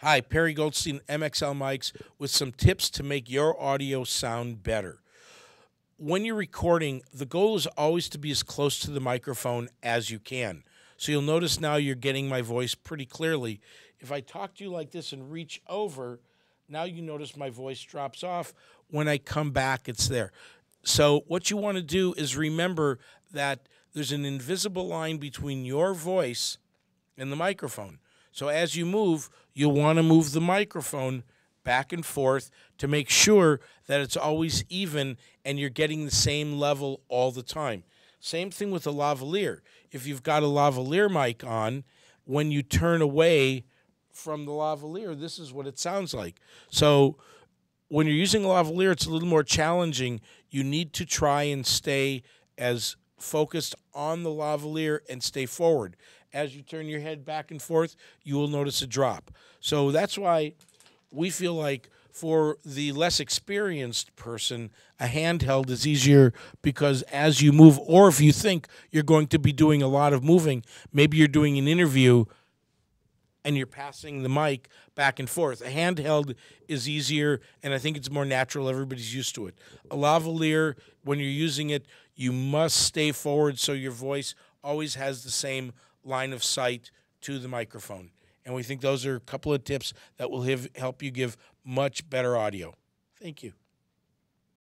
Hi, Perry Goldstein, MXL Mics, with some tips to make your audio sound better. When you're recording, the goal is always to be as close to the microphone as you can. So you'll notice now you're getting my voice pretty clearly. If I talk to you like this and reach over, now you notice my voice drops off. When I come back, it's there. So what you want to do is remember that there's an invisible line between your voice and the microphone. So as you move, you'll want to move the microphone back and forth to make sure that it's always even and you're getting the same level all the time. Same thing with a lavalier. If you've got a lavalier mic on, when you turn away from the lavalier, this is what it sounds like. So when you're using a lavalier, it's a little more challenging. You need to try and stay as focused on the lavalier and stay forward. As you turn your head back and forth, you will notice a drop. So that's why we feel like for the less experienced person, a handheld is easier because as you move, or if you think you're going to be doing a lot of moving, maybe you're doing an interview and you're passing the mic back and forth. A handheld is easier, and I think it's more natural. Everybody's used to it. A lavalier, when you're using it, you must stay forward so your voice always has the same line of sight to the microphone. And we think those are a couple of tips that will have, help you give much better audio. Thank you.